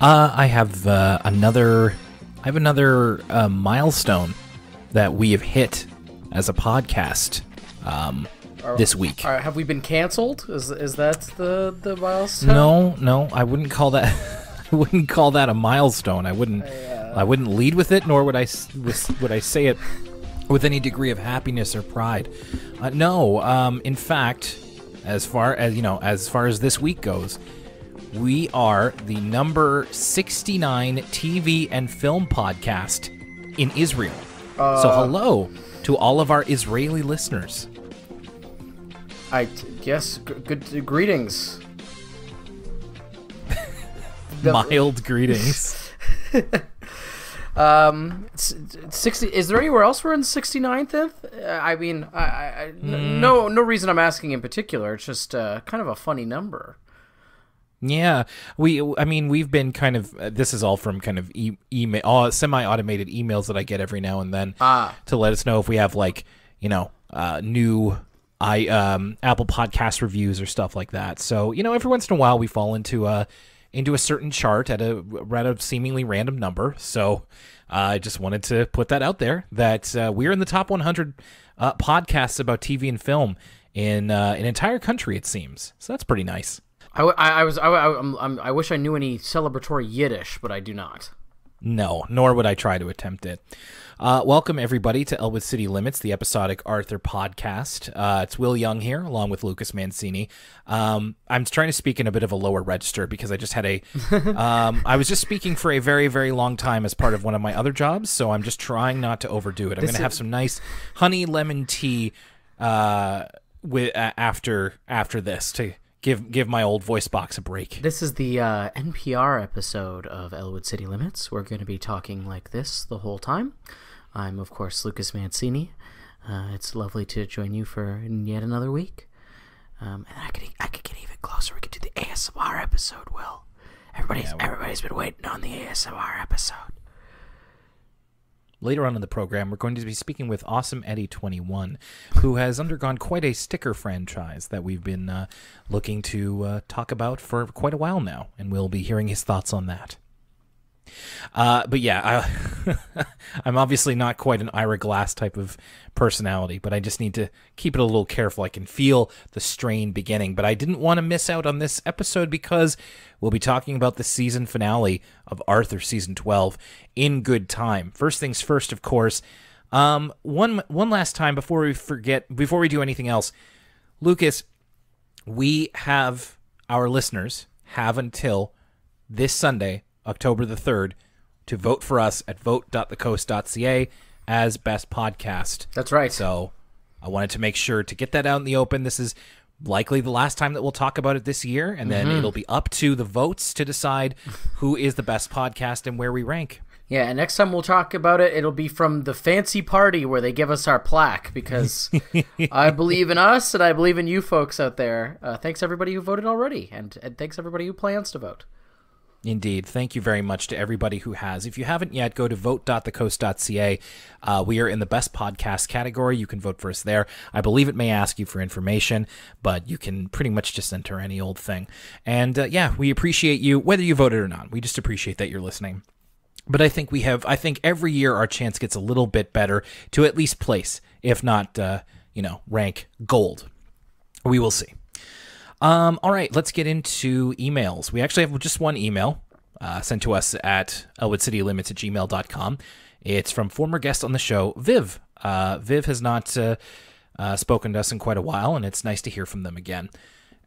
Uh, I have uh, another. I have another uh, milestone that we have hit as a podcast um, are, this week. Are, have we been canceled? Is is that the the milestone? No, no, I wouldn't call that. I wouldn't call that a milestone. I wouldn't. I uh, wouldn't lead with it, nor would I would I say it with any degree of happiness or pride. Uh, no, um, in fact, as far as you know, as far as this week goes, we are the number 69 TV and film podcast in Israel. Uh, so, hello to all of our Israeli listeners. I guess g- good greetings. Mild greetings. um, sixty. Is there anywhere else we're in 69th? Uh, I mean, I, I, mm. no, no reason I'm asking in particular. It's just uh, kind of a funny number. Yeah, we. I mean, we've been kind of. Uh, this is all from kind of e- email, all semi-automated emails that I get every now and then ah. to let us know if we have like you know uh, new i um, Apple Podcast reviews or stuff like that. So you know, every once in a while we fall into a into a certain chart at a at a seemingly random number. So uh, I just wanted to put that out there that uh, we're in the top 100 uh, podcasts about TV and film in uh, an entire country. It seems so. That's pretty nice. I, I, was I, I, I wish I knew any celebratory Yiddish, but I do not. No, nor would I try to attempt it. Uh, welcome, everybody, to Elwood City Limits, the episodic Arthur podcast. Uh, it's Will Young here, along with Lucas Mancini. Um, I'm trying to speak in a bit of a lower register because I just had a. Um, I was just speaking for a very, very long time as part of one of my other jobs, so I'm just trying not to overdo it. I'm going to have some nice honey lemon tea uh, with uh, after after this to give give my old voice box a break. This is the uh, NPR episode of Elwood City Limits. We're going to be talking like this the whole time. I'm of course Lucas Mancini. Uh, it's lovely to join you for yet another week. Um, and I could I could get even closer. We could do the ASMR episode. Will everybody's yeah, everybody's been waiting on the ASMR episode. Later on in the program, we're going to be speaking with Awesome Eddie 21, who has undergone quite a sticker franchise that we've been uh, looking to uh, talk about for quite a while now, and we'll be hearing his thoughts on that. Uh, but yeah, I, am obviously not quite an Ira Glass type of personality, but I just need to keep it a little careful. I can feel the strain beginning, but I didn't want to miss out on this episode because we'll be talking about the season finale of Arthur season 12 in good time. First things first, of course. Um, one one last time before we forget, before we do anything else, Lucas, we have our listeners have until this Sunday October the 3rd, to vote for us at vote.thecoast.ca as best podcast. That's right. So I wanted to make sure to get that out in the open. This is likely the last time that we'll talk about it this year, and then mm-hmm. it'll be up to the votes to decide who is the best podcast and where we rank. Yeah, and next time we'll talk about it, it'll be from the fancy party where they give us our plaque because I believe in us and I believe in you folks out there. Uh, thanks everybody who voted already, and, and thanks everybody who plans to vote. Indeed. Thank you very much to everybody who has. If you haven't yet, go to vote.thecoast.ca. Uh, we are in the best podcast category. You can vote for us there. I believe it may ask you for information, but you can pretty much just enter any old thing. And uh, yeah, we appreciate you, whether you voted or not. We just appreciate that you're listening. But I think we have, I think every year our chance gets a little bit better to at least place, if not, uh, you know, rank gold. We will see. Um, all right, let's get into emails. We actually have just one email uh, sent to us at elwoodcitylimits at gmail.com. It's from former guest on the show, Viv. Uh, Viv has not uh, uh, spoken to us in quite a while, and it's nice to hear from them again.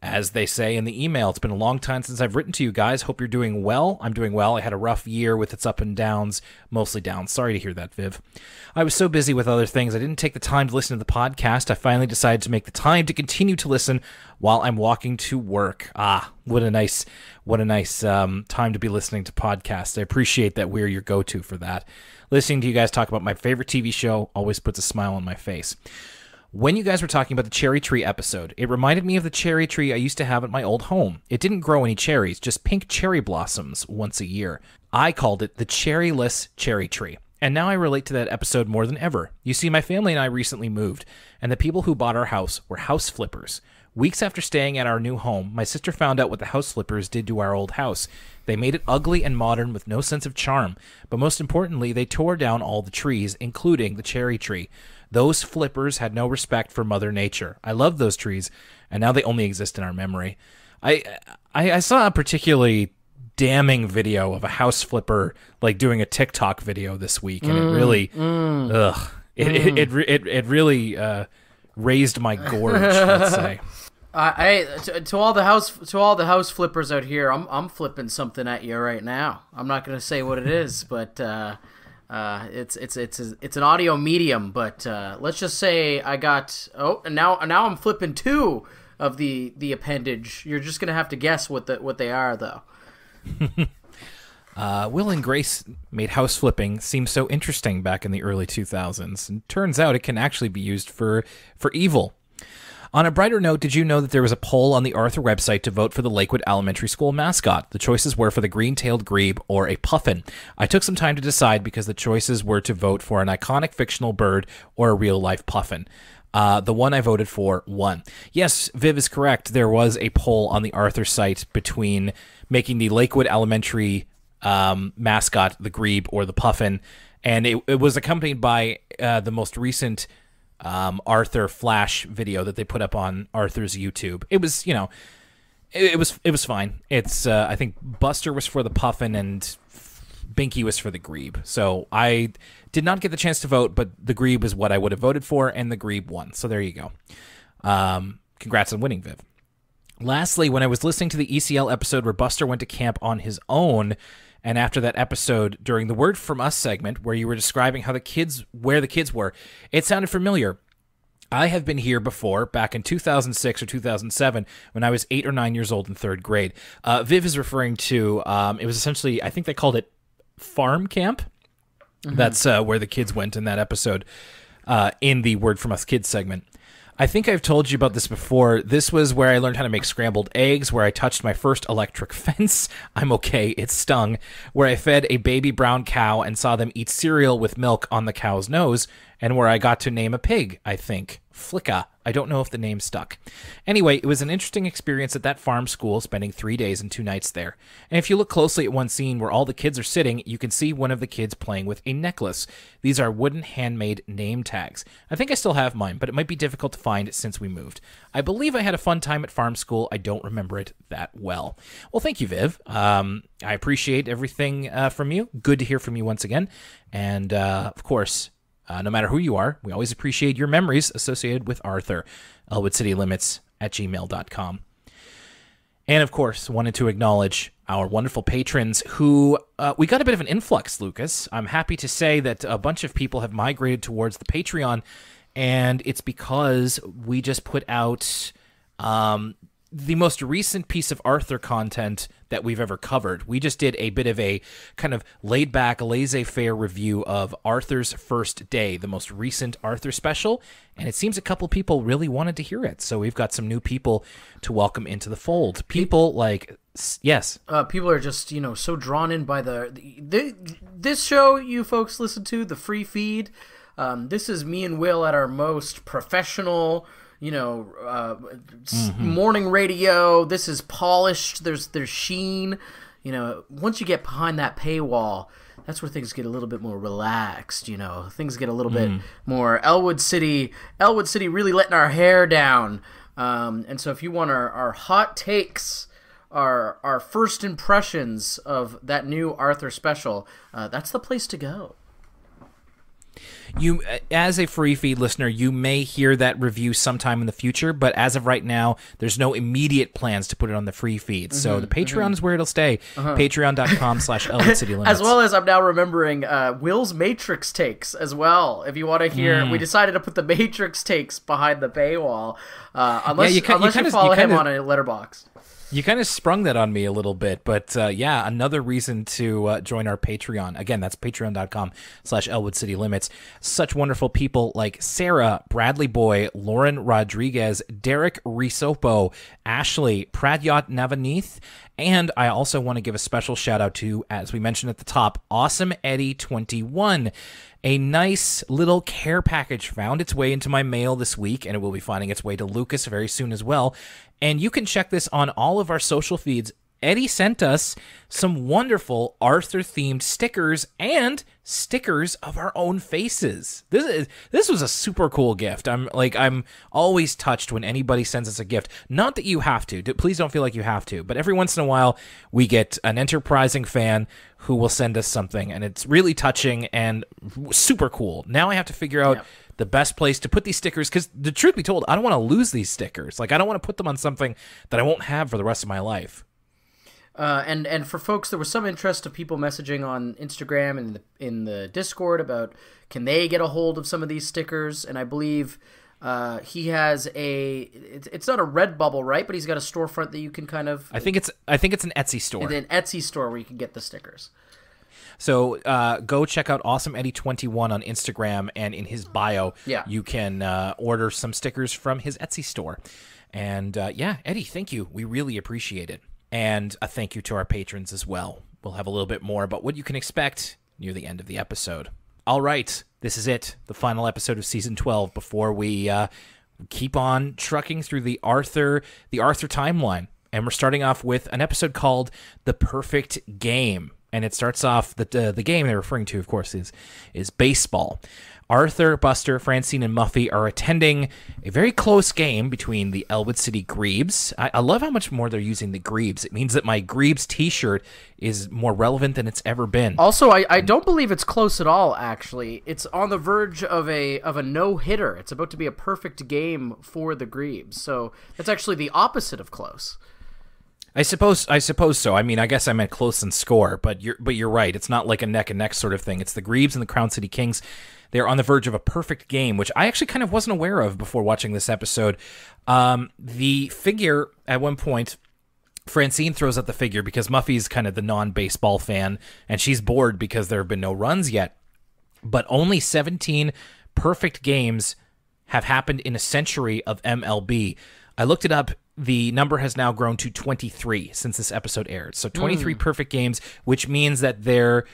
As they say in the email, it's been a long time since I've written to you guys. Hope you're doing well. I'm doing well. I had a rough year with its up and downs, mostly downs. Sorry to hear that, Viv. I was so busy with other things, I didn't take the time to listen to the podcast. I finally decided to make the time to continue to listen while I'm walking to work. Ah, what a nice, what a nice um, time to be listening to podcasts. I appreciate that we're your go-to for that. Listening to you guys talk about my favorite TV show always puts a smile on my face. When you guys were talking about the cherry tree episode, it reminded me of the cherry tree I used to have at my old home. It didn't grow any cherries, just pink cherry blossoms once a year. I called it the cherryless cherry tree. And now I relate to that episode more than ever. You see, my family and I recently moved, and the people who bought our house were house flippers. Weeks after staying at our new home, my sister found out what the house flippers did to our old house. They made it ugly and modern with no sense of charm, but most importantly, they tore down all the trees, including the cherry tree. Those flippers had no respect for Mother Nature. I love those trees, and now they only exist in our memory. I, I, I saw a particularly damning video of a house flipper like doing a TikTok video this week, and mm, it really, mm, ugh, it, mm. it, it, it, it really uh, raised my gorge. let's say. I to, to, all the house to all the house flippers out here, I'm I'm flipping something at you right now. I'm not gonna say what it is, but uh, uh, it's it's it's it's an audio medium, but uh, let's just say I got oh and now now I'm flipping two of the the appendage. You're just gonna have to guess what the what they are though. Uh, Will and Grace made house flipping seem so interesting back in the early 2000s, and turns out it can actually be used for for evil. On a brighter note, did you know that there was a poll on the Arthur website to vote for the Lakewood Elementary School mascot? The choices were for the green tailed grebe or a puffin. I took some time to decide because the choices were to vote for an iconic fictional bird or a real life puffin. Uh, the one I voted for won. Yes, Viv is correct. There was a poll on the Arthur site between making the Lakewood Elementary um, mascot the grebe or the puffin, and it, it was accompanied by uh, the most recent um, Arthur Flash video that they put up on Arthur's YouTube. It was, you know, it, it was it was fine. It's uh, I think Buster was for the Puffin and Binky was for the Grebe. So I did not get the chance to vote, but the Grebe is what I would have voted for, and the Grebe won. So there you go. Um, congrats on winning, Viv. Lastly, when I was listening to the ECL episode where Buster went to camp on his own, and after that episode during the word from us segment where you were describing how the kids where the kids were it sounded familiar I have been here before, back in 2006 or 2007, when I was eight or nine years old in third grade. Uh, Viv is referring to, um, it was essentially, I think they called it farm camp. Mm-hmm. That's uh, where the kids went in that episode uh, in the Word From Us Kids segment. I think I've told you about this before. This was where I learned how to make scrambled eggs, where I touched my first electric fence. I'm okay, it stung. Where I fed a baby brown cow and saw them eat cereal with milk on the cow's nose, and where I got to name a pig, I think, Flicka. I don't know if the name stuck. Anyway, it was an interesting experience at that farm school, spending three days and two nights there. And if you look closely at one scene where all the kids are sitting, you can see one of the kids playing with a necklace. These are wooden handmade name tags. I think I still have mine, but it might be difficult to find since we moved. I believe I had a fun time at farm school. I don't remember it that well. Well, thank you, Viv. Um, I appreciate everything uh, from you. Good to hear from you once again. And uh, of course, uh, no matter who you are, we always appreciate your memories associated with Arthur. ElwoodCityLimits at gmail.com. And of course, wanted to acknowledge our wonderful patrons who uh, we got a bit of an influx, Lucas. I'm happy to say that a bunch of people have migrated towards the Patreon, and it's because we just put out um, the most recent piece of Arthur content that we've ever covered. We just did a bit of a kind of laid back, laissez faire review of Arthur's First Day, the most recent Arthur special. And it seems a couple people really wanted to hear it. So we've got some new people to welcome into the fold. People like yes uh, people are just you know so drawn in by the, the, this show you folks listen to the free feed um, this is me and will at our most professional you know, uh, mm-hmm. morning radio. This is polished. There's there's sheen. You know, once you get behind that paywall, that's where things get a little bit more relaxed. You know, things get a little mm. bit mm-hmm. more Elwood City. Elwood City really letting our hair down. Um, and so, if you want our, our hot takes, our our first impressions of that new Arthur special, uh, that's the place to go you as a free feed listener, you may hear that review sometime in the future, but as of right now, there's no immediate plans to put it on the free feed. Mm-hmm, so the Patreon mm-hmm. is where it'll stay. Uh-huh. Patreon.com slash Citylimits. as well as I'm now remembering uh, Will's Matrix takes as well. If you want to hear, mm. we hmm. decided to put the Matrix takes behind the paywall. Uh, unless yeah, you, ca- unless you, you, follow you him of on a letterbox. You kind of sprung that on me a little bit, but uh, yeah, another reason to uh, join our Patreon. Again, that's patreon.com slash Elwood City Limits. Such wonderful people like Sarah, Bradley Boy, Lauren Rodriguez, Derek Risopo, Ashley, Pradyot Navaneeth, and I also want to give a special shout out to, as we mentioned at the top, Awesome Eddie 21 a nice little care package found its way into my mail this week, and it will be finding its way to Lucas very soon as well. And you can check this on all of our social feeds Eddie sent us some wonderful Arthur themed stickers and stickers of our own faces. This is this was a super cool gift. I'm like I'm always touched when anybody sends us a gift. Not that you have to. Please don't feel like you have to, but every once in a while we get an enterprising fan who will send us something and it's really touching and super cool. Now I have to figure out yeah the best place to put these stickers because the truth be told i don't want to lose these stickers like i don't want to put them on something that i won't have for the rest of my life uh, and and for folks, there was some interest of people messaging on Instagram and in the, in the Discord about can they get a hold of some of these stickers. And I believe uh, he has a it's not a Redbubble right, but he's got a storefront that you can kind of. I think it's I think it's an Etsy store. An Etsy store where you can get the stickers. So uh, go check out Awesome Eddie Twenty One on Instagram and in his bio. Yeah. you can uh, order some stickers from his Etsy store. And uh, yeah, Eddie, thank you. We really appreciate it and a thank you to our patrons as well. We'll have a little bit more about what you can expect near the end of the episode. All right, this is it, the final episode of season 12 before we uh, keep on trucking through the Arthur the Arthur timeline. And we're starting off with an episode called The Perfect Game. And it starts off the uh, the game they're referring to, of course, is is baseball. Arthur, Buster, Francine, and Muffy are attending a very close game between the Elwood City Grebes. I, I love how much more they're using the Grebes. It means that my Grebes t shirt is more relevant than it's ever been. Also, I, I don't believe it's close at all, actually. It's on the verge of a of a no hitter. It's about to be a perfect game for the Grebes. So that's actually the opposite of close. I suppose I suppose so. I mean, I guess I meant close and score, but you're but you're right. It's not like a neck and neck sort of thing. It's the Grebes and the Crown City Kings. They're on the verge of a perfect game, which I actually kind of wasn't aware of before watching this episode. Um, the figure at one point. Francine throws out the figure because Muffy's kind of the non baseball fan and she's bored because there have been no runs yet. But only 17 perfect games have happened in a century of MLB. I looked it up. The number has now grown to 23 since this episode aired. So 23 mm. perfect games, which means that there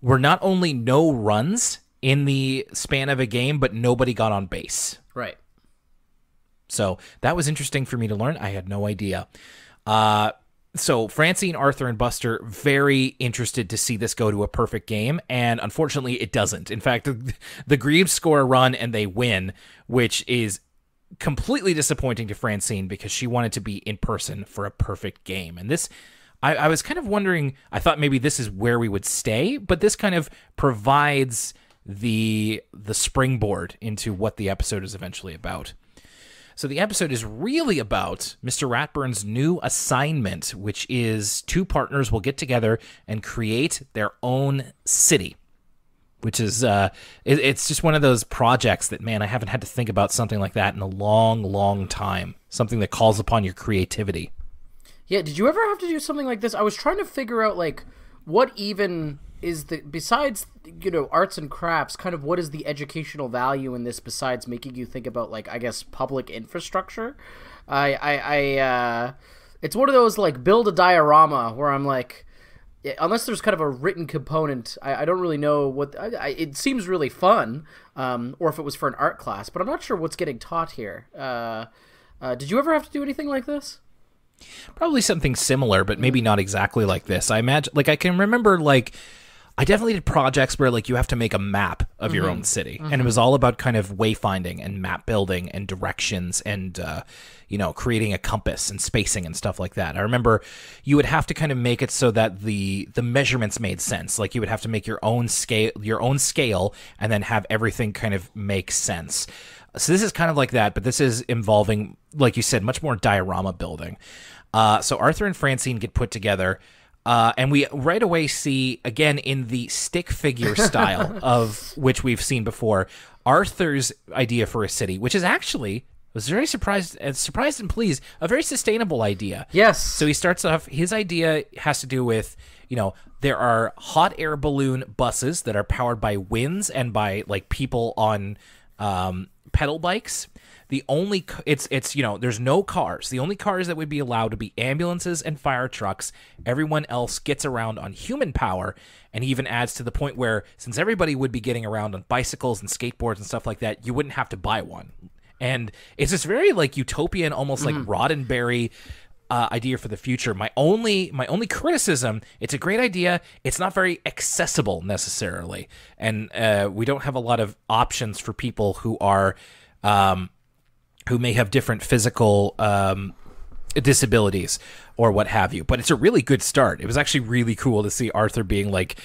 were not only no runs in the span of a game, but nobody got on base. Right. So that was interesting for me to learn. I had no idea. Uh, so Francine, Arthur, and Buster very interested to see this go to a perfect game, and unfortunately, it doesn't. In fact, the, the Greaves score a run and they win, which is completely disappointing to Francine because she wanted to be in person for a perfect game, and this. I, I was kind of wondering. I thought maybe this is where we would stay, but this kind of provides the the springboard into what the episode is eventually about. So the episode is really about Mr. Ratburn's new assignment, which is two partners will get together and create their own city. Which is uh, it, it's just one of those projects that man, I haven't had to think about something like that in a long, long time. Something that calls upon your creativity. Yeah, did you ever have to do something like this? I was trying to figure out like what even is the besides you know arts and crafts kind of what is the educational value in this besides making you think about like i guess public infrastructure i i, I uh it's one of those like build a diorama where i'm like unless there's kind of a written component i, I don't really know what I, I, it seems really fun um, or if it was for an art class but i'm not sure what's getting taught here uh, uh, did you ever have to do anything like this probably something similar but maybe not exactly like this i imagine like i can remember like I definitely did projects where like you have to make a map of mm-hmm. your own mm-hmm. city, mm-hmm. and it mm-hmm. was all about kind of wayfinding and map building and directions and uh, you know creating a compass and spacing and stuff like that. I remember you would have to kind of make it so that the the measurements made sense. Like you would have to make your own scale, your own scale, and then have everything kind of make sense. So this is kind of like that, but this is involving, like you said, much more diorama building. Uh, so Arthur and Francine get put together uh, and we right away see, again, in the stick figure style of which we've seen before, Arthur's idea for a city, which is actually was very surprised and uh, surprised and pleased a very sustainable idea yes so he starts off his idea has to do with you know there are hot air balloon buses that are powered by winds and by like people on um, pedal bikes. The only it's it's you know there's no cars. The only cars that would be allowed to be ambulances and fire trucks. Everyone else gets around on human power, and he even adds to the point where since everybody would be getting around on bicycles and skateboards and stuff like that, you wouldn't have to buy one. And it's this very like utopian, almost like mm-hmm. Roddenberry uh, idea for the future. My only my only criticism, it's a great idea. It's not very accessible necessarily, and uh, we don't have a lot of options for people who are um, who may have different physical um, disabilities or what have you. But it's a really good start. It was actually really cool to see Arthur being like,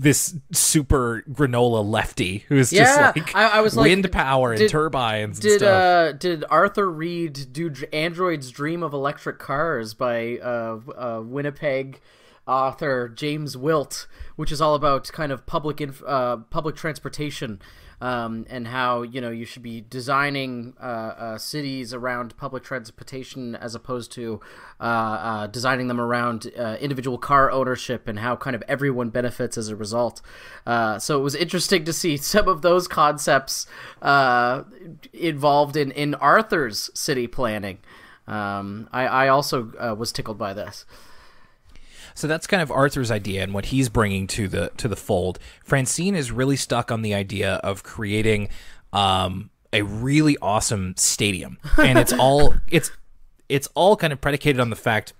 this super granola lefty who's yeah, just like I, I was like, wind power did, and turbines. Did and uh, did Arthur Reed do Android's Dream of Electric Cars by uh, uh, Winnipeg? author James Wilt, which is all about kind of public inf- uh, public transportation um, and how you know you should be designing uh, uh, cities around public transportation as opposed to uh, uh designing them around uh, individual car ownership and how kind of everyone benefits as a result. Uh, so it was interesting to see some of those concepts involved in in Arthur's city planning. Um, I, I also was tickled by this. So that's kind of Arthur's idea and what he's bringing to the to the fold. Francine is really stuck on the idea of creating um, a really awesome stadium, and it's all it's it's all kind of predicated on the fact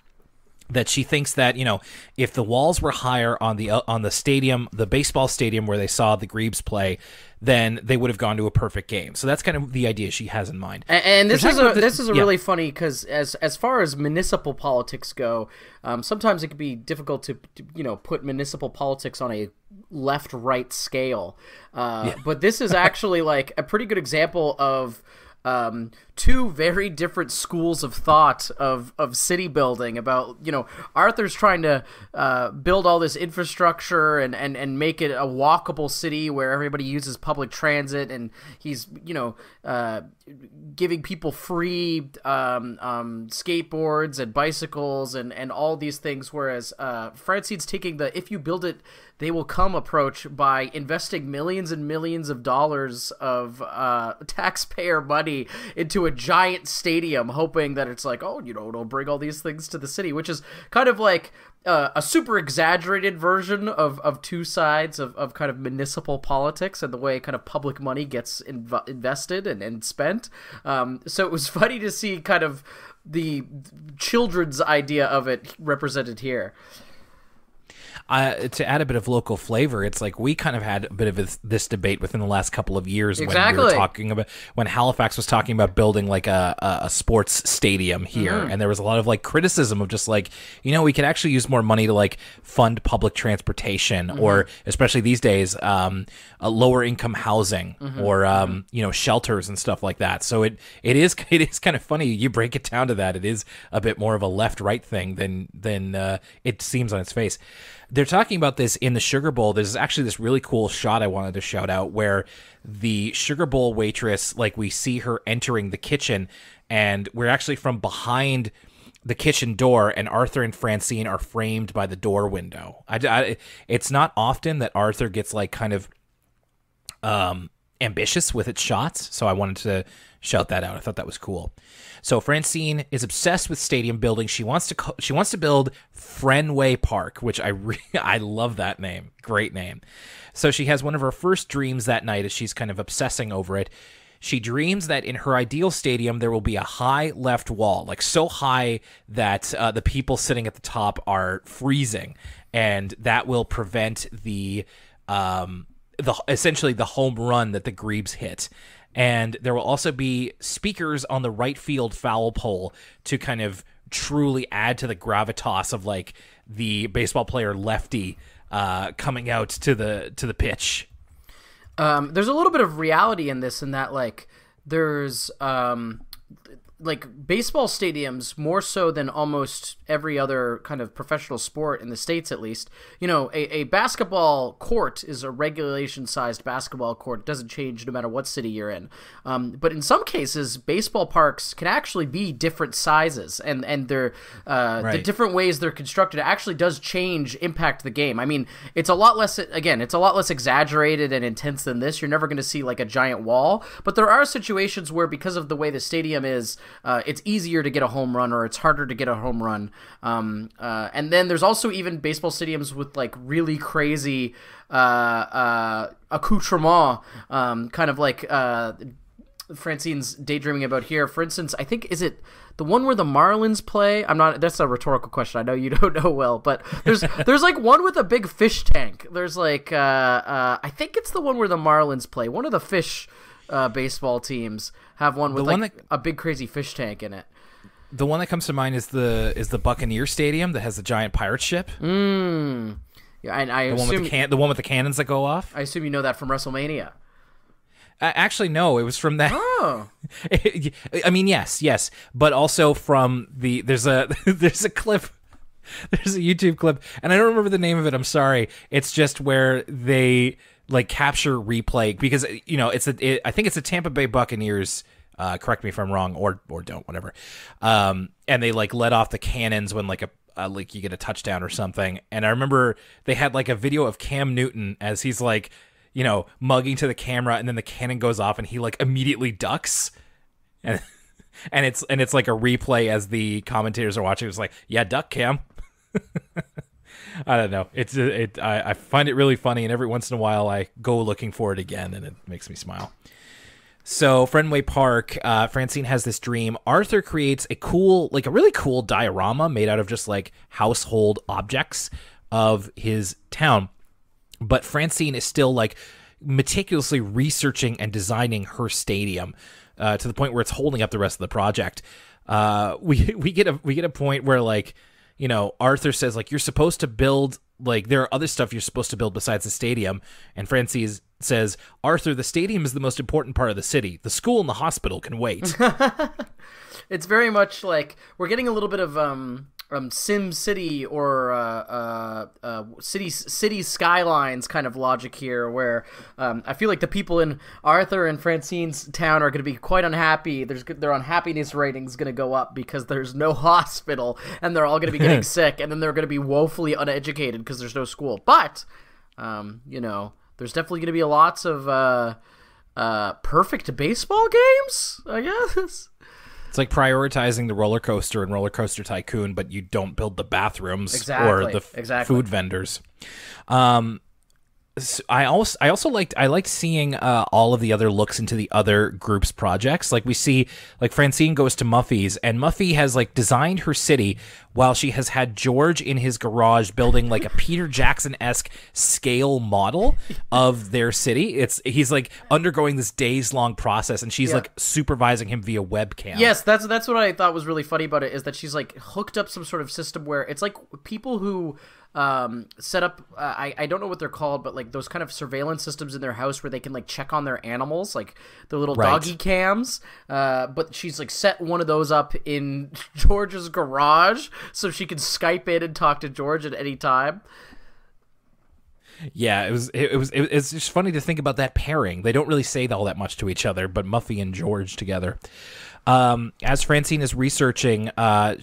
that she thinks that you know if the walls were higher on the uh, on the stadium the baseball stadium where they saw the Grebes play then they would have gone to a perfect game so that's kind of the idea she has in mind and, and this, is a, the, this is a yeah. really funny because as as far as municipal politics go um, sometimes it can be difficult to you know put municipal politics on a left right scale uh, yeah. but this is actually like a pretty good example of um, two very different schools of thought of, of city building about you know arthur's trying to uh, build all this infrastructure and, and, and make it a walkable city where everybody uses public transit and he's you know uh, giving people free um, um, skateboards and bicycles and, and all these things whereas uh, francine's taking the if you build it they will come approach by investing millions and millions of dollars of uh, taxpayer money into a giant stadium, hoping that it's like, oh, you know, it'll bring all these things to the city, which is kind of like uh, a super exaggerated version of, of two sides of, of kind of municipal politics and the way kind of public money gets inv- invested and, and spent. Um, so it was funny to see kind of the children's idea of it represented here uh, to add a bit of local flavor, it's like we kind of had a bit of this debate within the last couple of years exactly. when we were talking about when Halifax was talking about building like a, a sports stadium here, mm -hmm. and there was a lot of like criticism of just like you know we could actually use more money to like fund public transportation mm -hmm. or especially these days um, uh, lower income housing mm -hmm. or um, mm-hmm. you know shelters and stuff like that. So it it is it is kind of funny you break it down to that it is a bit more of a left right thing than than uh, it seems on its face they're talking about this in the Sugar Bowl. There's actually this really cool shot I wanted to shout out where the Sugar Bowl waitress, like we see her entering the kitchen, and we're actually from behind the kitchen door, and Arthur and Francine are framed by the door window. I, I it's not often that Arthur gets like kind of um ambitious with its shots, so I wanted to shout that out. I thought that was cool. So Francine is obsessed with stadium building. She wants to co- she wants to build Fenway Park, which I re- I love that name. Great name. So she has one of her first dreams that night as she's kind of obsessing over it. She dreams that in her ideal stadium there will be a high left wall, like so high that uh, the people sitting at the top are freezing, and that will prevent the um, the essentially the home run that the Grebes hit. And there will also be speakers on the right field foul pole to kind of truly add to the gravitas of like the baseball player lefty uh, coming out to the to the pitch. Um, there's a little bit of reality in this, in that like there's um, like baseball stadiums more so than almost every other kind of professional sport in the states at least you know a, a basketball court is a regulation sized basketball court it doesn't change no matter what city you're in um, but in some cases baseball parks can actually be different sizes and and they're uh, right. the different ways they're constructed actually does change impact the game i mean it's a lot less again it's a lot less exaggerated and intense than this you're never going to see like a giant wall but there are situations where because of the way the stadium is uh, it's easier to get a home run or it's harder to get a home run. Um, uh, and then there's also even baseball stadiums with like really crazy uh, uh, accoutrement, um, kind of like uh, Francine's daydreaming about here. For instance, I think is it the one where the Marlins play? I'm not. That's a rhetorical question. I know you don't know well, but there's there's like one with a big fish tank. There's like uh, uh, I think it's the one where the Marlins play. One of the fish uh, baseball teams have one with the like that, a big crazy fish tank in it. The one that comes to mind is the is the Buccaneer Stadium that has the giant pirate ship. Mm. Yeah, and I the assume, one with the can the one with the cannons that go off. I assume you know that from WrestleMania. Uh, actually, no. It was from that. Oh. I mean, yes, yes, but also from the there's a there's a clip there's a YouTube clip, and I don't remember the name of it. I'm sorry. It's just where they like capture replay because you know it's a it, I think it's a Tampa Bay Buccaneers. Uh, correct me if I'm wrong, or or don't whatever. Um, and they like let off the cannons when like a like you get a touchdown or something. And I remember they had like a video of Cam Newton as he's like, you know, mugging to the camera, and then the cannon goes off, and he like immediately ducks, and and it's and it's like a replay as the commentators are watching. It's like, yeah, duck Cam. I don't know. It's it. I, I find it really funny, and every once in a while, I go looking for it again, and it makes me smile. So, Fenway Park, uh, Francine has this dream. Arthur creates a cool, like a really cool diorama made out of just like household objects of his town. But Francine is still like meticulously researching and designing her stadium uh, to the point where it's holding up the rest of the project. Uh, we we get a we get a point where like you know, Arthur says like you're supposed to build like there are other stuff you're supposed to build besides the stadium, and Francis says, "Arthur, the stadium is the most important part of the city. The school and the hospital can wait." it's very much like we're getting a little bit of um um, Sim City or uh, uh, uh, city city skylines kind of logic here, where um, I feel like the people in Arthur and Francine's town are going to be quite unhappy. There's their unhappiness rating is going to go up because there's no hospital, and they're all going to be getting sick, and then they're going to be woefully uneducated because there's no school. But um, you know, there's definitely going to be lots of uh, uh, perfect baseball games, I guess. It's like prioritizing the roller coaster and roller coaster tycoon, but you don't build the bathrooms exactly. or the f- exactly. food vendors. Um, I also I also liked I liked seeing uh, all of the other looks into the other group's projects. Like we see, like Francine goes to Muffy's, and Muffy has like designed her city while she has had George in his garage building like a Peter Jackson esque scale model of their city. It's he's like undergoing this days long process, and she's yeah. like supervising him via webcam. Yes, that's that's what I thought was really funny about it is that she's like hooked up some sort of system where it's like people who um, set up. Uh, I I don't know what they're called, but like those kind of surveillance systems in their house where they can like check on their animals, like their little right. doggy cams. Uh, but she's like set one of those up in George's garage so she can Skype in and talk to George at any time. Yeah, it was it, was it, it's just funny to think about that pairing. They don't really say all that much to each other, but Muffy and George together. Um, as Francine is researching, uh,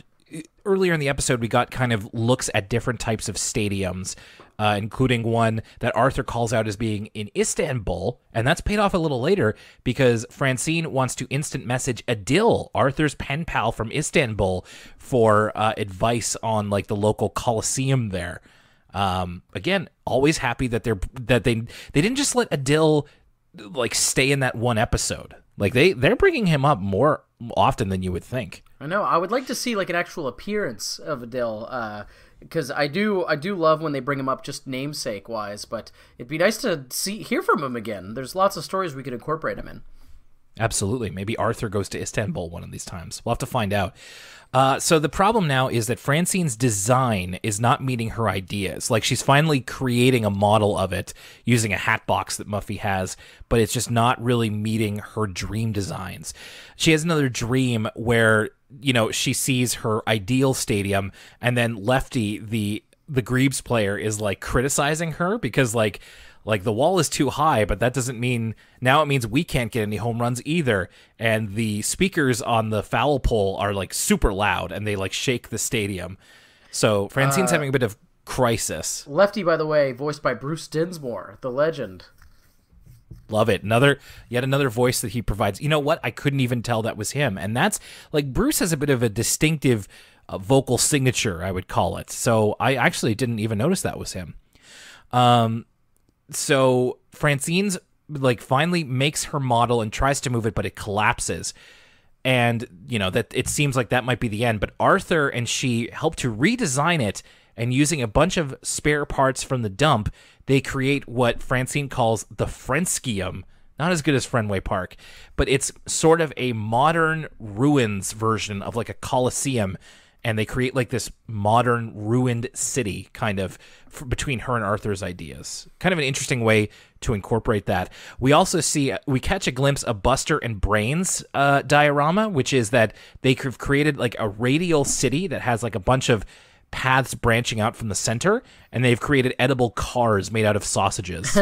earlier in the episode, we got kind of looks at different types of stadiums, uh, including one that Arthur calls out as being in Istanbul, and that's paid off a little later because Francine wants to instant message Adil, Arthur's pen pal from Istanbul, for uh, advice on like the local coliseum there. Um, again, always happy that they're that they they didn't just let Adil like stay in that one episode. Like they they're bringing him up more often than you would think. I know. I would like to see like an actual appearance of Adele, because uh, I do I do love when they bring him up just namesake wise. But it'd be nice to see hear from him again. There's lots of stories we could incorporate him in. Absolutely. Maybe Arthur goes to Istanbul one of these times. We'll have to find out. Uh, so the problem now is that Francine's design is not meeting her ideas. Like she's finally creating a model of it using a hat box that Muffy has, but it's just not really meeting her dream designs. She has another dream where you know, she sees her ideal stadium, and then Lefty, the the Grebes player, is like criticizing her because like like the wall is too high, but that doesn't mean now it means we can't get any home runs either. And the speakers on the foul pole are like super loud, and they like shake the stadium. So Francine's uh, having a bit of crisis. Lefty, by the way, voiced by Bruce Dinsmore, the legend. Love it. Another yet another voice that he provides. You know what? I couldn't even tell that was him. And that's like Bruce has a bit of a distinctive uh, vocal signature, I would call it. So I actually didn't even notice that was him. Um so Francine's like finally makes her model and tries to move it but it collapses. And you know that it seems like that might be the end, but Arthur and she help to redesign it and using a bunch of spare parts from the dump, they create what Francine calls the Frenskium. Not as good as Fenway Park, but it's sort of a modern ruins version of like a Colosseum. And they create like this modern ruined city kind of f- between her and Arthur's ideas. Kind of an interesting way to incorporate that. We also see, uh, we catch a glimpse of Buster and Brain's uh, diorama, which is that they've created like a radial city that has like a bunch of paths branching out from the center, and they've created edible cars made out of sausages.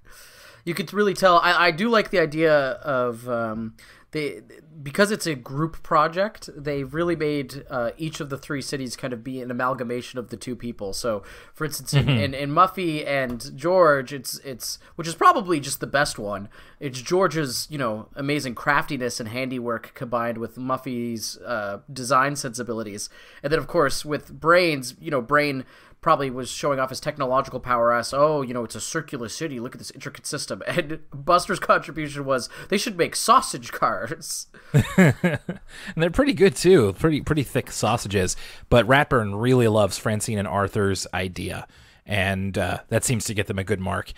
you could really tell. I, I do like the idea of um, the because it's a group project, they really made uh, each of the three cities kind of be an amalgamation of the two people. So, for instance, in, mm-hmm. in, in, Muffy and George, it's it's which is probably just the best one. It's George's you know amazing craftiness and handiwork combined with Muffy's uh, design sensibilities, and then of course with Brains, you know, Brain probably was showing off his technological power as oh you know it's a circular city look at this intricate system and buster's contribution was they should make sausage cars and they're pretty good too. Pretty pretty thick sausages. But Ratburn really loves Francine and Arthur's idea, and uh, that seems to get them a good mark.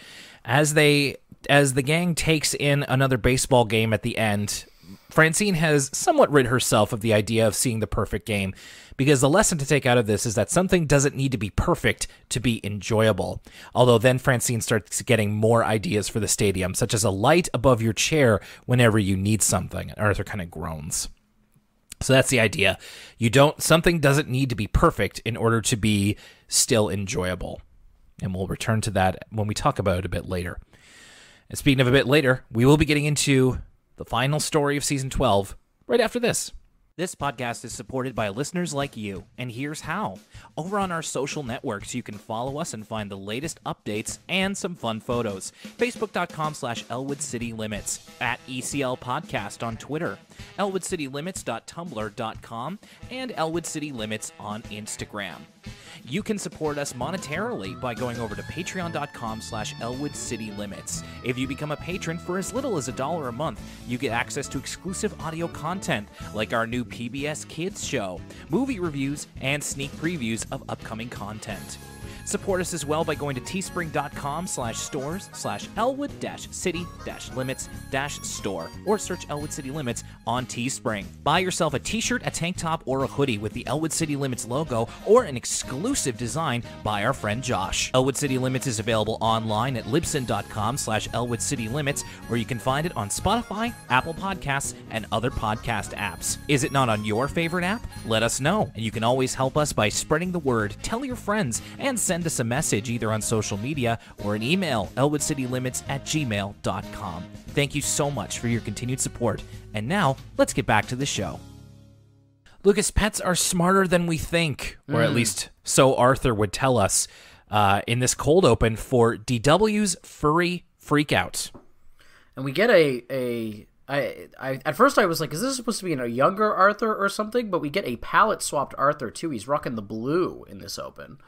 As they as the gang takes in another baseball game at the end, Francine has somewhat rid herself of the idea of seeing the perfect game because the lesson to take out of this is that something doesn't need to be perfect to be enjoyable. Although then Francine starts getting more ideas for the stadium, such as a light above your chair whenever you need something. And Arthur kind of groans. So that's the idea. You don't something doesn't need to be perfect in order to be still enjoyable. And we'll return to that when we talk about it a bit later. And speaking of a bit later, we will be getting into the final story of season 12, right after this. This podcast is supported by listeners like you, and here's how. Over on our social networks, you can follow us and find the latest updates and some fun photos. Facebook.com slash Elwood City Limits, at ECL Podcast on Twitter, ElwoodCityLimits.tumblr.com, and Elwood City Limits on Instagram. You can support us monetarily by going over to patreon.com slash elwoodcitylimits. If you become a patron for as little as a dollar a month, you get access to exclusive audio content like our new PBS Kids show, movie reviews, and sneak previews of upcoming content. Support us as well by going to teespring.com slash stores slash Elwood city limits store or search Elwood City Limits on Teespring. Buy yourself a t-shirt, a tank top, or a hoodie with the Elwood City Limits logo or an exclusive design by our friend Josh. Elwood City Limits is available online at libsyn.com slash Elwood City Limits where you can find it on Spotify, Apple Podcasts, and other podcast apps. Is it not on your favorite app? Let us know. And you can always help us by spreading the word, tell your friends, and send send us a message either on social media or an email, elwoodcitylimits at gmail.com. Thank you so much for your continued support. And now, let's get back to the show. Lucas, pets are smarter than we think, or at mm. least so Arthur would tell us uh, in this cold open for DW's Furry Freakout. And we get a, a I, I at first I was like, is this supposed to be in a younger Arthur or something? But we get a palette swapped Arthur too. He's rocking the blue in this open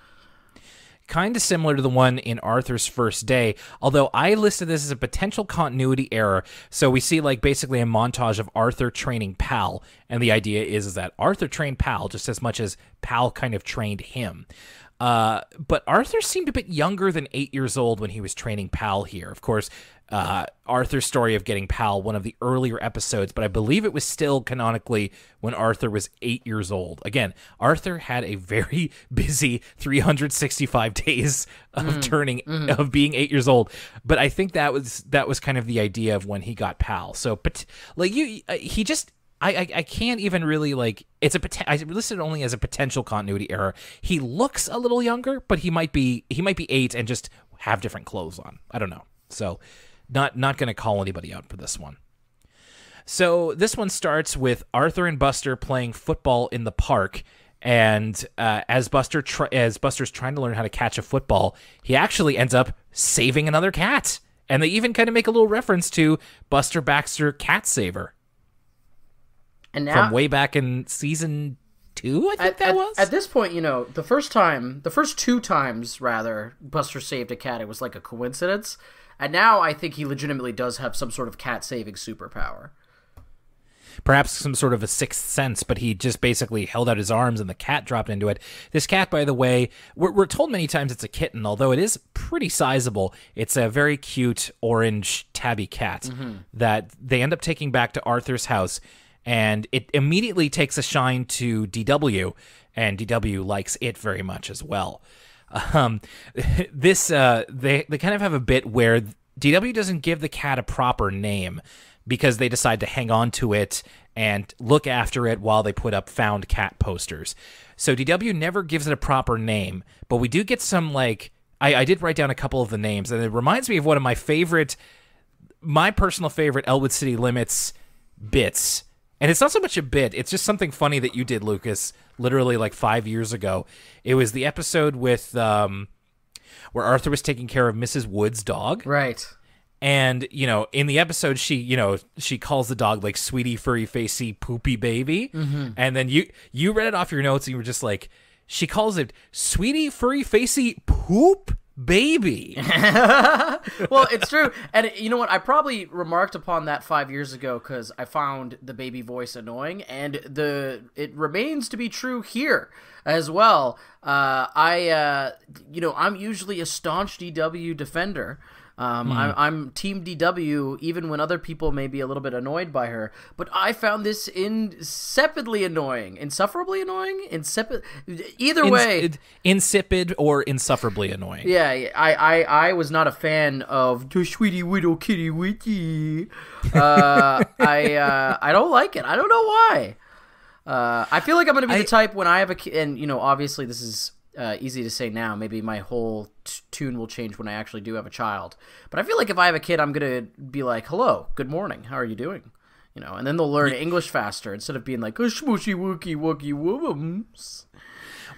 kind of similar to the one in Arthur's first day, although I listed this as a potential continuity error. So we see like basically a montage of Arthur training Pal, and the idea is, is that Arthur trained Pal just as much as Pal kind of trained him. Uh, but Arthur seemed a bit younger than eight years old when he was training Pal here. Of course, uh, Arthur's story of getting Pal, one of the earlier episodes, but I believe it was still canonically when Arthur was eight years old. Again, Arthur had a very busy 365 days of mm. turning mm. of being eight years old, but I think that was that was kind of the idea of when he got Pal. So, but like you, uh, he just I, I, I can't even really like it's a I listed only as a potential continuity error. He looks a little younger, but he might be he might be eight and just have different clothes on. I don't know. So not not gonna call anybody out for this one. So this one starts with Arthur and Buster playing football in the park, and uh, as Buster as Buster's trying to learn how to catch a football, he actually ends up saving another cat. And they even kind of make a little reference to Buster Baxter Cat Saver and now, from way back in season two, I think at, that at, was. At this point, you know, the first time, the first two times, rather, Buster saved a cat. It was like a coincidence. And now I think he legitimately does have some sort of cat saving superpower. Perhaps some sort of a sixth sense, but he just basically held out his arms and the cat dropped into it. This cat, by the way, we're, we're told many times it's a kitten, although it is pretty sizable. It's a very cute orange tabby cat mm -hmm. that they end up taking back to Arthur's house and it immediately takes a shine to DW, and DW likes it very much as well. Um, this uh, they they kind of have a bit where DW doesn't give the cat a proper name because they decide to hang on to it and look after it while they put up found cat posters. So DW never gives it a proper name, but we do get some like I, I did write down a couple of the names, and it reminds me of one of my favorite, my personal favorite Elwood City Limits bits and it's not so much a bit, it's just something funny that you did, Lucas, literally like five years ago. It was the episode with um, where Arthur was taking care of Mrs. Wood's dog. Right. And, you know, in the episode she, you know, she calls the dog like sweetie, furry, facey, poopy baby. Mm -hmm. And then you you read it off your notes and you were just like, she calls it sweetie, furry, facey, poop baby. well, it's true. And you know what? I probably remarked upon that five years ago because I found the baby voice annoying, and the it remains to be true here as well. Uh, I, uh, you know, I'm usually a staunch DW defender. Um, mm. I'm, I'm Team DW, even when other people may be a little bit annoyed by her. But I found this insipidly annoying, insufferably annoying, insipid. Either way, insipid or insufferably annoying. Yeah, I, I, I was not a fan of your sweetie widow kitty witty. Uh, I, uh, I don't like it. I don't know why. Uh, I feel like I'm going to be I, the type when I have a kid, and you know, obviously this is uh, easy to say now. Maybe my whole tune will change when I actually do have a child. But I feel like if I have a kid, I'm gonna be like, "Hello, good morning, how are you doing?" You know, and then they'll learn English faster instead of being like, oh, "Smooshy wookie wookie woobums."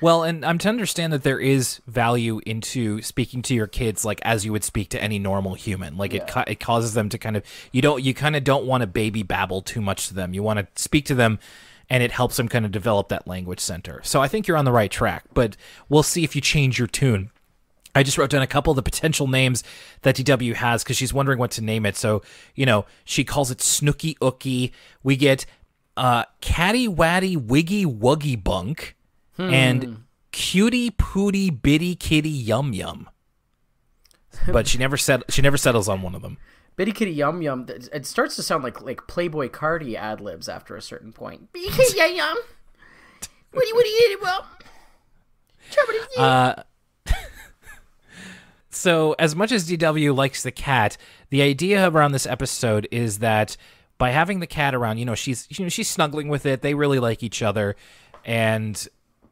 Well, and I'm to understand that there is value into speaking to your kids like as you would speak to any normal human. Like yeah. it, ca it causes them to kind of you don't you kind of don't want to baby babble too much to them. You want to speak to them and it helps him kind of develop that language center. So I think you're on the right track, but we'll see if you change your tune. I just wrote down a couple of the potential names that DW has because she's wondering what to name it. So, you know, she calls it Snooky Ookie. We get uh, Catty Waddy Wiggy Wuggy Bunk hmm. and Cutie Pooty Bitty Kitty Yum Yum. But she never set she never settles on one of them. Bitty Kitty Yum Yum. It starts to sound like like Playboy Cardi ad libs after a certain point. Bitty Kitty Yum Yum. What do you what do you well? Uh, so as much as DW likes the cat, the idea around this episode is that by having the cat around, you know, she's you know she's snuggling with it. They really like each other, and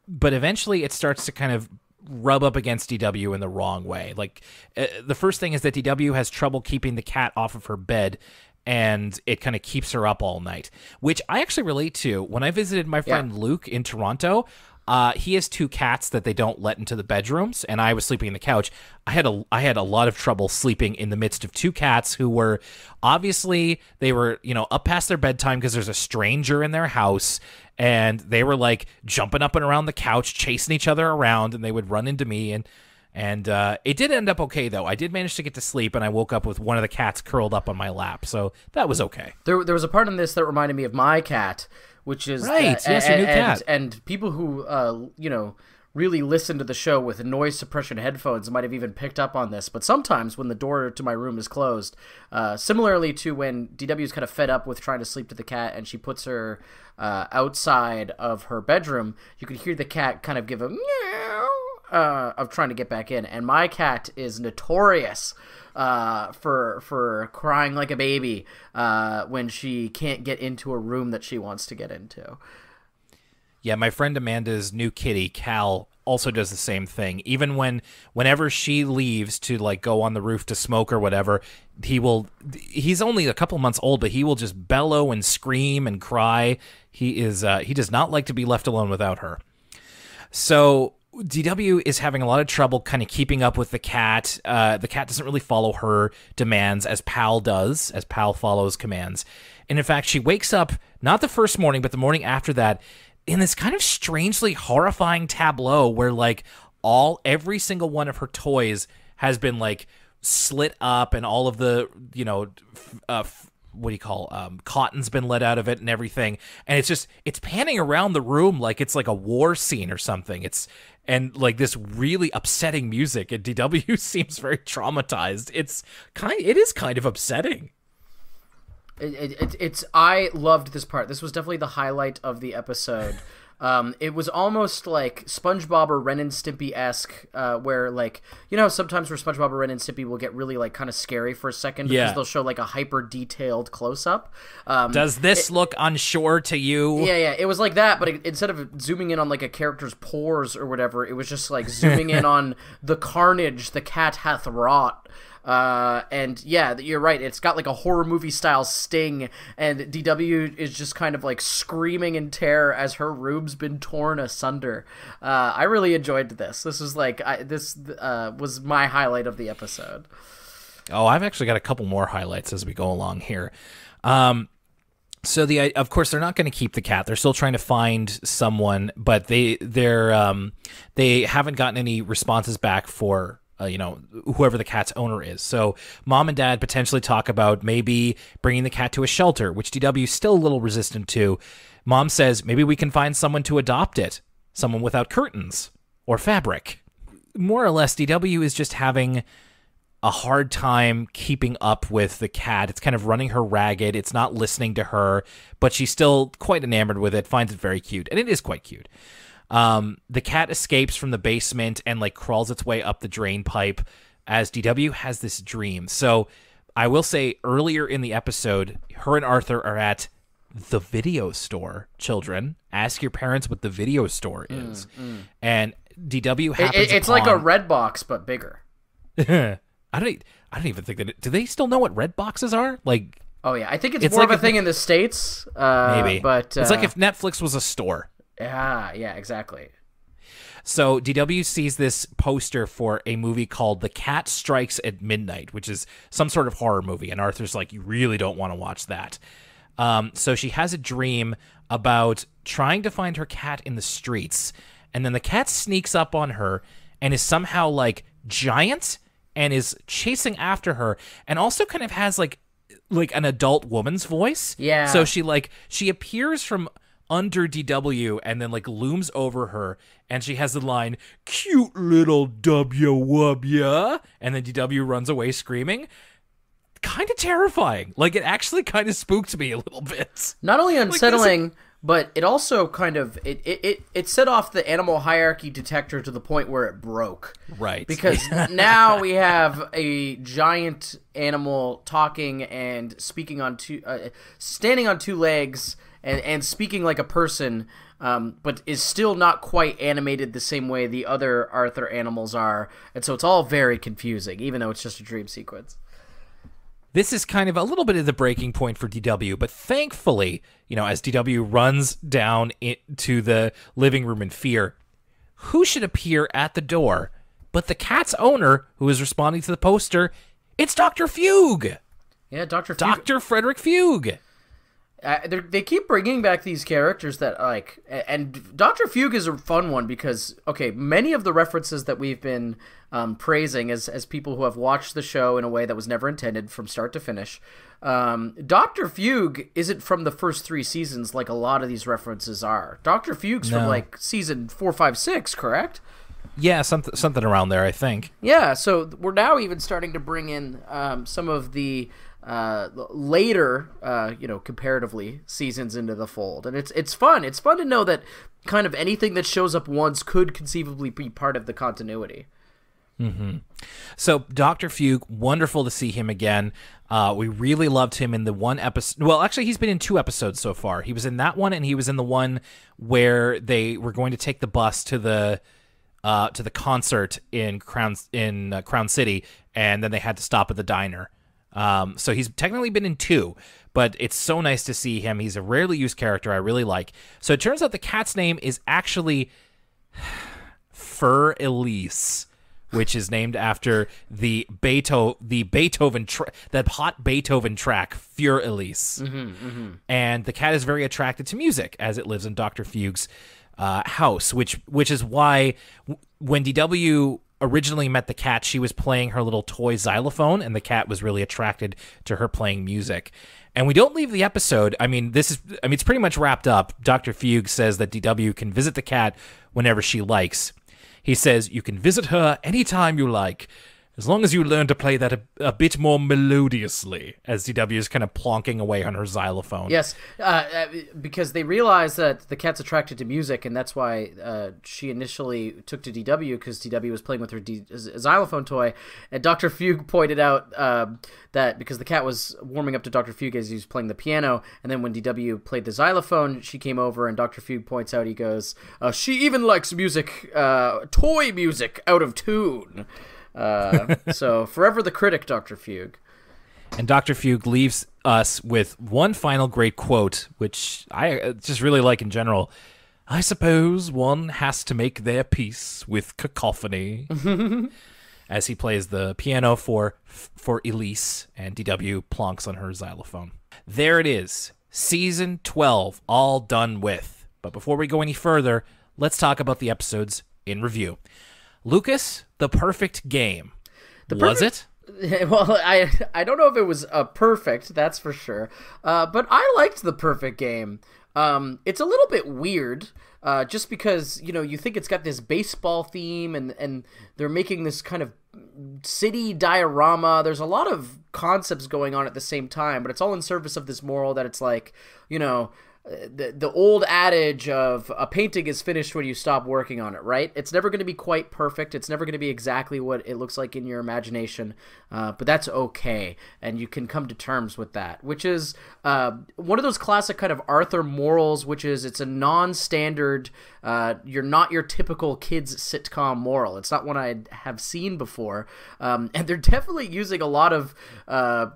but eventually it starts to kind of rub up against DW in the wrong way. Like uh, the first thing is that DW has trouble keeping the cat off of her bed and it kind of keeps her up all night, which I actually relate to. When I visited my friend yeah. Luke in Toronto, uh, he has two cats that they don't let into the bedrooms, and I was sleeping in the couch. I had a I had a lot of trouble sleeping in the midst of two cats who were obviously they were you know up past their bedtime because there's a stranger in their house, and they were like jumping up and around the couch, chasing each other around, and they would run into me and. And uh, it did end up okay though. I did manage to get to sleep, and I woke up with one of the cats curled up on my lap, so that was okay. There, there was a part in this that reminded me of my cat, which is uh, right. yes, and, your new cat. And, and people who, uh, you know, really listen to the show with noise suppression headphones might have even picked up on this. But sometimes when the door to my room is closed, uh, similarly to when DW is kind of fed up with trying to sleep to the cat and she puts her uh, outside of her bedroom, you can hear the cat kind of give a meow uh, of trying to get back in. And my cat is notorious uh, for for crying like a baby uh, when she can't get into a room that she wants to get into. Yeah, my friend Amanda's new kitty Cal also does the same thing. Even when whenever she leaves to like go on the roof to smoke or whatever, he will he's only a couple months old, but he will just bellow and scream and cry. He is uh, he does not like to be left alone without her. So DW is having a lot of trouble kind of keeping up with the cat. Uh, the cat doesn't really follow her demands as Pal does, as Pal follows commands. And in fact, she wakes up not the first morning, but the morning after that in this kind of strangely horrifying tableau where like all every single one of her toys has been like slit up and all of the you know uh, what do you call um, cotton's been let out of it and everything and it's just it's panning around the room like it's like a war scene or something it's and like this really upsetting music and DW seems very traumatized. It's kind it is kind of upsetting. It, it, it's I loved this part. This was definitely the highlight of the episode um, it was almost like SpongeBob or Ren and Stimpy esque, uh, where like you know sometimes where SpongeBob or Ren and Stimpy will get really like kind of scary for a second because they'll show like a hyper detailed close up. Um, Does this it, look unsure to you? Yeah, yeah. It was like that, but it, instead of zooming in on like a character's pores or whatever, it was just like zooming in on the carnage the cat hath wrought. Uh, and yeah, you're right. It's got like a horror movie style sting, and DW is just kind of like screaming in terror as her room's been torn asunder. Uh, I really enjoyed this. This was like I, this uh, was my highlight of the episode. Oh, I've actually got a couple more highlights as we go along here. Um, so the of course they're not going to keep the cat. They're still trying to find someone, but they they're um, they haven't gotten any responses back for uh, you know, whoever the cat's owner is. So mom and dad potentially talk about maybe bringing the cat to a shelter, which DW is still a little resistant to. Mom says maybe we can find someone to adopt it, someone without curtains or fabric. More or less, DW is just having a hard time keeping up with the cat. It's kind of running her ragged. It's not listening to her, but she's still quite enamored with it, finds it very cute, and it is quite cute. Um, the cat escapes from the basement and like crawls its way up the drain pipe as DW has this dream. So I will say earlier in the episode, her and Arthur are at the video store. Children, ask your parents what the video store mm, is, mm, mm. and DW happens. It, it, it's upon... like a red box but bigger. I don't. I don't even think that. do they still know what red boxes are? Like, oh yeah, I think it's, it's more like of a, thing in the states. Uh, maybe, but uh... it's like uh, if Netflix was a store. Yeah, yeah, exactly. So DW sees this poster for a movie called The Cat Strikes at Midnight, which is some sort of horror movie, and Arthur's like, you really don't want to watch that. Um, so she has a dream about trying to find her cat in the streets, and then the cat sneaks up on her and is somehow like giant and is chasing after her, and also kind of has like like an adult woman's voice. Yeah. So she like she appears from under DW and then like looms over her and she has the line cute little W wub ya and then DW runs away screaming kind of terrifying like it actually kind of spooked me a little bit not only unsettling like, but it also kind of it, it, it, it set off the animal hierarchy detector to the point where it broke right because now we have a giant animal talking and speaking on two uh, standing on two legs and and speaking like a person, um, but is still not quite animated the same way the other Arthur animals are, and so it's all very confusing, even though it's just a dream sequence. This is kind of a little bit of the breaking point for DW, but thankfully, you know, as DW runs down into the living room in fear, who should appear at the door but the cat's owner, who is responding to the poster? It's Dr. Fugue! Yeah, Dr. Fugue. Dr. Frederick Fugue. Uh, they keep bringing back these characters that like, and Doctor Fugue is a fun one because okay, many of the references that we've been um, praising as as people who have watched the show in a way that was never intended from start to finish, um, Doctor Fugue isn't from the first three seasons like a lot of these references are. Doctor Fugue's no. from like season four, five, six, correct? Yeah, something something around there, I think. Yeah, so we're now even starting to bring in um, some of the uh, later, uh, you know, comparatively seasons into the fold, and it's it's fun. It's fun to know that kind of anything that shows up once could conceivably be part of the continuity. Mm-hmm. So Doctor Fugue, wonderful to see him again. Uh, we really loved him in the one episode. Well, actually, he's been in two episodes so far. He was in that one, and he was in the one where they were going to take the bus to the uh, to the concert in Crown in uh, Crown City, and then they had to stop at the diner. Um, so he's technically been in two, but it's so nice to see him. He's a rarely used character I really like. So it turns out the cat's name is actually Fur Elise, which is named after the Beethoven, the Beethoven, that hot Beethoven track Fur Elise. Mm -hmm, mm -hmm. And the cat is very attracted to music as it lives in Doctor Fugue's uh, house, which which is why when DW originally met the cat, she was playing her little toy xylophone, and the cat was really attracted to her playing music. And we don't leave the episode. I mean, this is, I mean, it's pretty much wrapped up. Dr. Fugue says that DW can visit the cat whenever she likes. He says, You can visit her anytime you like. As long as you learn to play that a, a bit more melodiously, as DW is kind of plonking away on her xylophone. Yes, uh, uh, because they realize that the cat's attracted to music, and that's why uh, she initially took to DW because DW was playing with her D xylophone toy. And Dr. Fugue pointed out uh, that because the cat was warming up to Dr. Fugue as he was playing the piano, and then when DW played the xylophone, she came over, and Dr. Fugue points out, he goes, uh, She even likes music, uh, toy music, out of tune. Uh, so forever the critic, Doctor Fugue. And Doctor Fugue leaves us with one final great quote, which I uh, just really like in general. I suppose one has to make their peace with cacophony. as he plays the piano for for Elise and DW plonks on her xylophone. There it is. Season 12 all done with. But before we go any further, let's talk about the episodes in review. Lucas, the perfect game. The perfect, was it? Well, I I don't know if it was a perfect, that's for sure. Uh, but I liked the perfect game. Um, it's a little bit weird, uh, just because you know you think it's got this baseball theme, and and they're making this kind of city diorama. There's a lot of concepts going on at the same time, but it's all in service of this moral that it's like, you know, the the old adage of a painting is finished when you stop working on it, right? It's never going to be quite perfect. It's never going to be exactly what it looks like in your imagination, uh, but that's okay, and you can come to terms with that. Which is uh, one of those classic kind of Arthur morals, which is it's a non-standard. Uh, you're not your typical kids sitcom moral. It's not one I have seen before, um, and they're definitely using a lot of uh,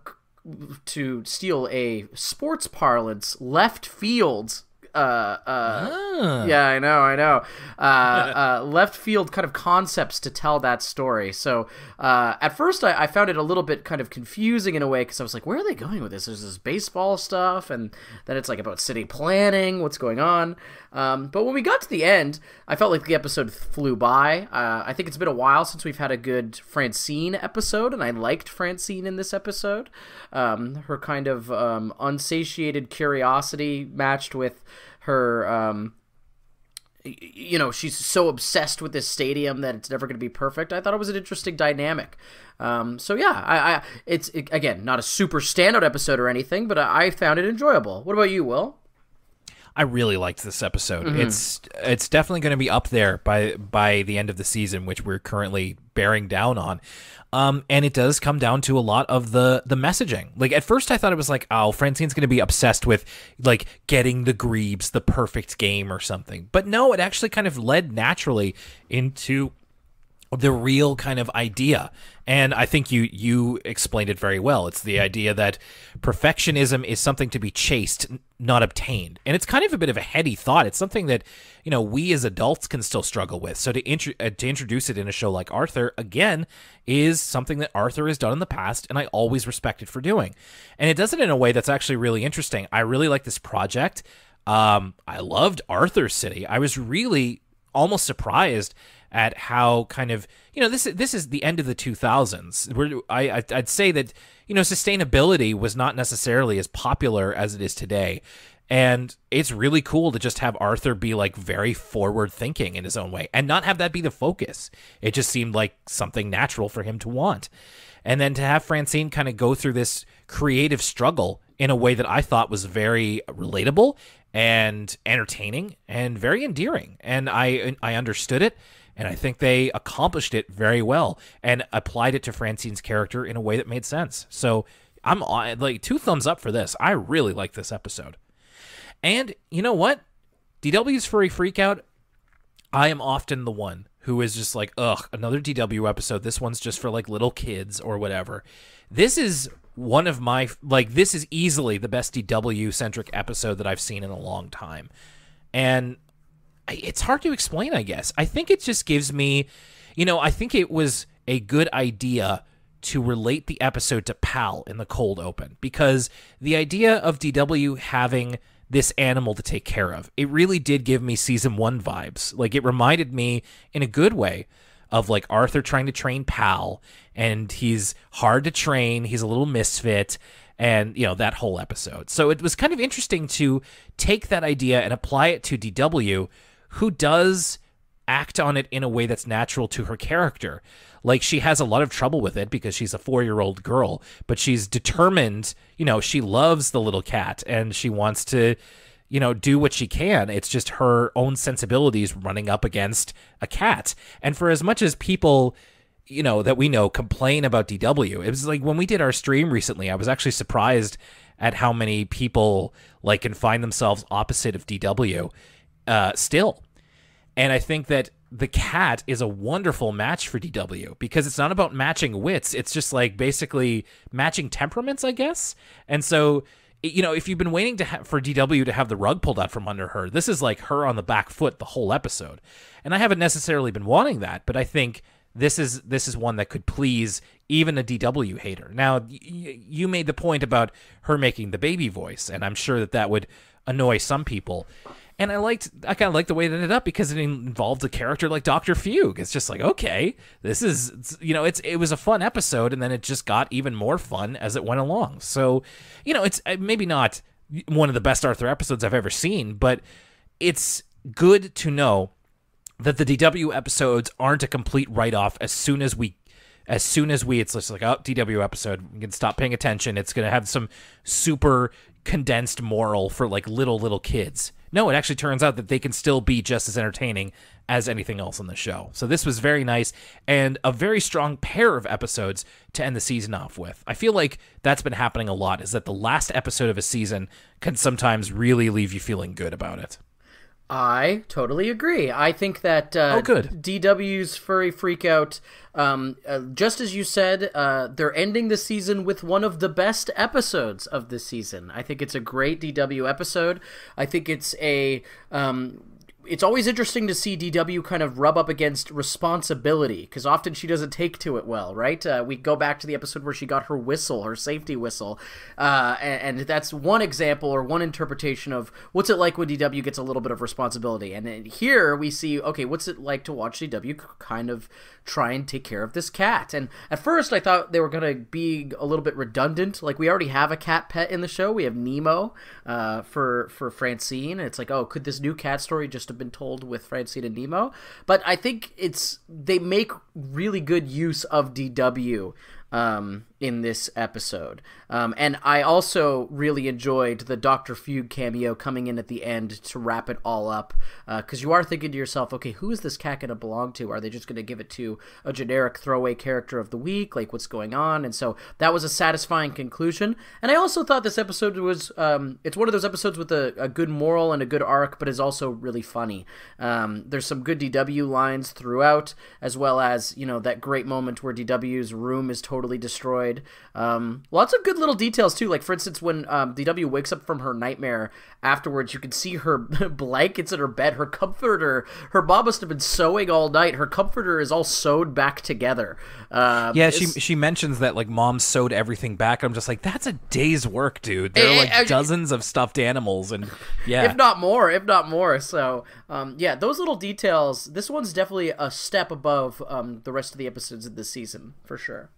to steal a sports parlance, left field uh, uh ah. yeah, I know, I know, uh, uh, left field kind of concepts to tell that story. So uh, at first, I, I found it a little bit kind of confusing in a way because I was like, where are they going with this? There's this baseball stuff, and then it's like about city planning, what's going on. Um, but when we got to the end, I felt like the episode flew by. Uh, I think it's been a while since we've had a good Francine episode, and I liked Francine in this episode. Um, her kind of um, unsatiated curiosity matched with her um, you know she's so obsessed with this stadium that it's never going to be perfect i thought it was an interesting dynamic um, so yeah i, I it's it, again not a super standout episode or anything but I, I found it enjoyable what about you will I really liked this episode. Mm-hmm. It's it's definitely going to be up there by by the end of the season, which we're currently bearing down on. Um, and it does come down to a lot of the the messaging. Like at first, I thought it was like, oh, Francine's going to be obsessed with like getting the Grebes the perfect game or something. But no, it actually kind of led naturally into the real kind of idea and i think you you explained it very well it's the idea that perfectionism is something to be chased not obtained and it's kind of a bit of a heady thought it's something that you know we as adults can still struggle with so to uh, to introduce it in a show like arthur again is something that arthur has done in the past and i always respected for doing and it does it in a way that's actually really interesting i really like this project um, i loved arthur city i was really almost surprised at how kind of you know this this is the end of the 2000s. Where I I'd say that you know sustainability was not necessarily as popular as it is today. And it's really cool to just have Arthur be like very forward thinking in his own way and not have that be the focus. It just seemed like something natural for him to want. And then to have Francine kind of go through this creative struggle in a way that I thought was very relatable and entertaining and very endearing. And I I understood it and I think they accomplished it very well and applied it to Francine's character in a way that made sense. So I'm like two thumbs up for this. I really like this episode. And you know what? DW's furry freakout. I am often the one who is just like, ugh, another DW episode. This one's just for like little kids or whatever. This is one of my like this is easily the best DW centric episode that I've seen in a long time. And it's hard to explain, I guess. I think it just gives me, you know, I think it was a good idea to relate the episode to Pal in the cold open because the idea of DW having this animal to take care of, it really did give me season one vibes. Like it reminded me in a good way of like Arthur trying to train Pal and he's hard to train, he's a little misfit and you know that whole episode. So it was kind of interesting to take that idea and apply it to DW who does act on it in a way that's natural to her character. Like she has a lot of trouble with it because she's a 4-year-old girl, but she's determined, you know, she loves the little cat and she wants to you know, do what she can. It's just her own sensibilities running up against a cat. And for as much as people, you know, that we know complain about DW, it was like when we did our stream recently, I was actually surprised at how many people like can find themselves opposite of DW uh, still. And I think that the cat is a wonderful match for DW because it's not about matching wits. It's just like basically matching temperaments, I guess. And so, you know, if you've been waiting to ha- for DW to have the rug pulled out from under her, this is like her on the back foot the whole episode. And I haven't necessarily been wanting that, but I think this is this is one that could please even a DW hater. Now, y- you made the point about her making the baby voice, and I'm sure that that would annoy some people and I liked I kind of liked the way it ended up because it involved a character like Doctor Fugue. It's just like okay, this is you know it's it was a fun episode, and then it just got even more fun as it went along. So, you know, it's uh, maybe not one of the best Arthur episodes I've ever seen, but it's good to know that the DW episodes aren't a complete write off as soon as we as soon as we it's just like oh DW episode we can stop paying attention it's going to have some super condensed moral for like little little kids no, it actually turns out that they can still be just as entertaining as anything else on the show. So this was very nice and a very strong pair of episodes to end the season off with. I feel like that's been happening a lot is that the last episode of a season can sometimes really leave you feeling good about it. I totally agree. I think that uh, oh, good. DW's furry freakout, um, uh, just as you said, uh, they're ending the season with one of the best episodes of the season. I think it's a great DW episode. I think it's a um, it's always interesting to see DW kind of rub up against responsibility because often she doesn't take to it well, right? Uh, we go back to the episode where she got her whistle, her safety whistle, uh, and, and, that's one example or one interpretation of what's it like when DW gets a little bit of responsibility. And here we see, okay, what's it like to watch DW kind of try and take care of this cat? And at first, I thought they were going to be a little bit redundant. Like we already have a cat pet in the show, we have Nemo uh, for for Francine. it's like, oh, could this new cat story just have been told with Francine and Nemo. But I think it's they make really good use of DW. Um, in this episode. Um, and I also really enjoyed the Dr. Fugue cameo coming in at the end to wrap it all up. Because uh, you are thinking to yourself, okay, who is this cat going to belong to? Are they just going to give it to a generic throwaway character of the week? Like, what's going on? And so that was a satisfying conclusion. And I also thought this episode was, um, it's one of those episodes with a, a, good moral and a good arc, but is also really funny. Um, there's some good DW lines throughout, as well as, you know, that great moment where DW's room is totally destroyed um, lots of good little details too. Like for instance, when um, DW wakes up from her nightmare afterwards, you can see her blankets in her bed, her comforter. Her mom must have been sewing all night. Her comforter is all sewed back together. Uh, yeah, she she mentions that like mom sewed everything back. I'm just like, that's a day's work, dude. There are eh, like I, eh, dozens of stuffed animals, and yeah, if not more, if not more. So um, yeah, those little details. This one's definitely a step above um, the rest of the episodes of this season for sure.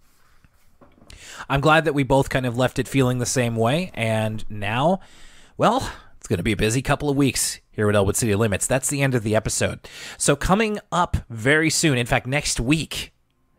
I'm glad that we both kind of left it feeling the same way. And now, well, it's going to be a busy couple of weeks here at Elwood City Limits. That's the end of the episode. So, coming up very soon, in fact, next week,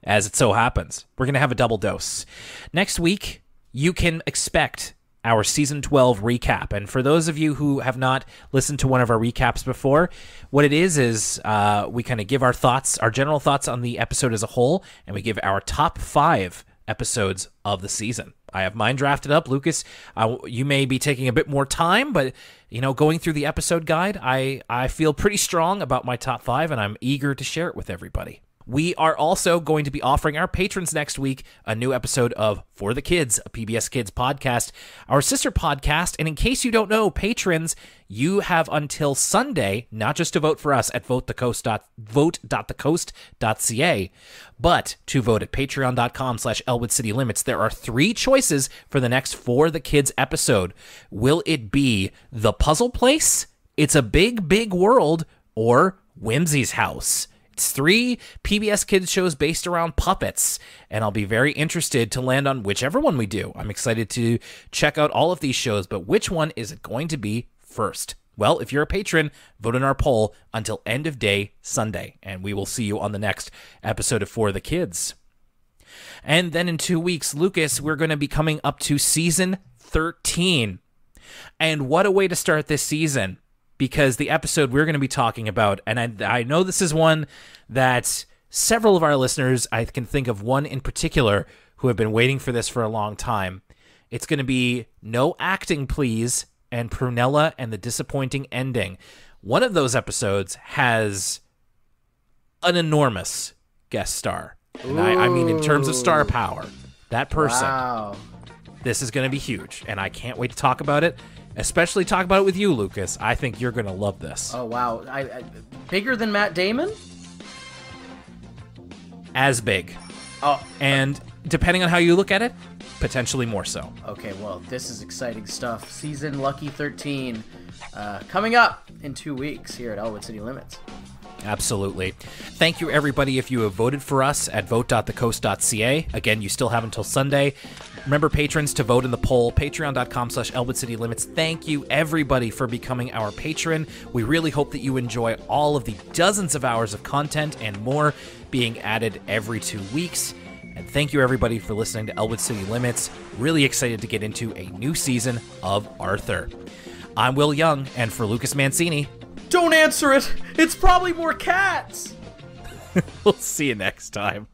as it so happens, we're going to have a double dose. Next week, you can expect our season 12 recap. And for those of you who have not listened to one of our recaps before, what it is is uh, we kind of give our thoughts, our general thoughts on the episode as a whole, and we give our top five episodes of the season. I have mine drafted up. Lucas, I, you may be taking a bit more time, but you know, going through the episode guide, I I feel pretty strong about my top five, and I'm eager to share it with everybody. We are also going to be offering our patrons next week a new episode of For the Kids, a PBS Kids podcast, our sister podcast. And in case you don't know, patrons, you have until Sunday, not just to vote for us at vote.thecoast.ca, but to vote at patreon.com slash Elwood City Limits. There are three choices for the next For the Kids episode. Will it be The Puzzle Place? It's a Big, Big World, or Whimsy's House? three PBS kids shows based around puppets, and I'll be very interested to land on whichever one we do. I'm excited to check out all of these shows, but which one is it going to be first? Well, if you're a patron, vote in our poll until end of day Sunday, and we will see you on the next episode of For the Kids. And then in two weeks, Lucas, we're going to be coming up to season 13. And what a way to start this season! because the episode we're going to be talking about, and I, I know this is one that several of our listeners, I can think of one in particular, who have been waiting for this for a long time. It's going to be No Acting Please and Prunella and the Disappointing Ending. One of those episodes has an enormous guest star. And I, I, mean, in terms of star power, that person, wow. this is going to be huge. And I can't wait to talk about it especially talk about it with you, Lucas. I think you're gonna love this. Oh wow, I, I bigger than Matt Damon? As big. Oh. And depending on how you look at it, potentially more so. Okay, well, this is exciting stuff. Season Lucky 13 uh, coming up in two weeks here at Elwood City Limits. Absolutely. Thank you, everybody, if you have voted for us at vote.thecoast.ca. Again, you still have until Sunday. Remember, patrons, to vote in the poll, patreon.com slash elwoodcitylimits. Thank you, everybody, for becoming our patron. We really hope that you enjoy all of the dozens of hours of content and more being added every two weeks. And thank you, everybody, for listening to Elwood City Limits. Really excited to get into a new season of Arthur. I'm Will Young, and for Lucas Mancini, don't answer it! It's probably more cats! we'll see you next time.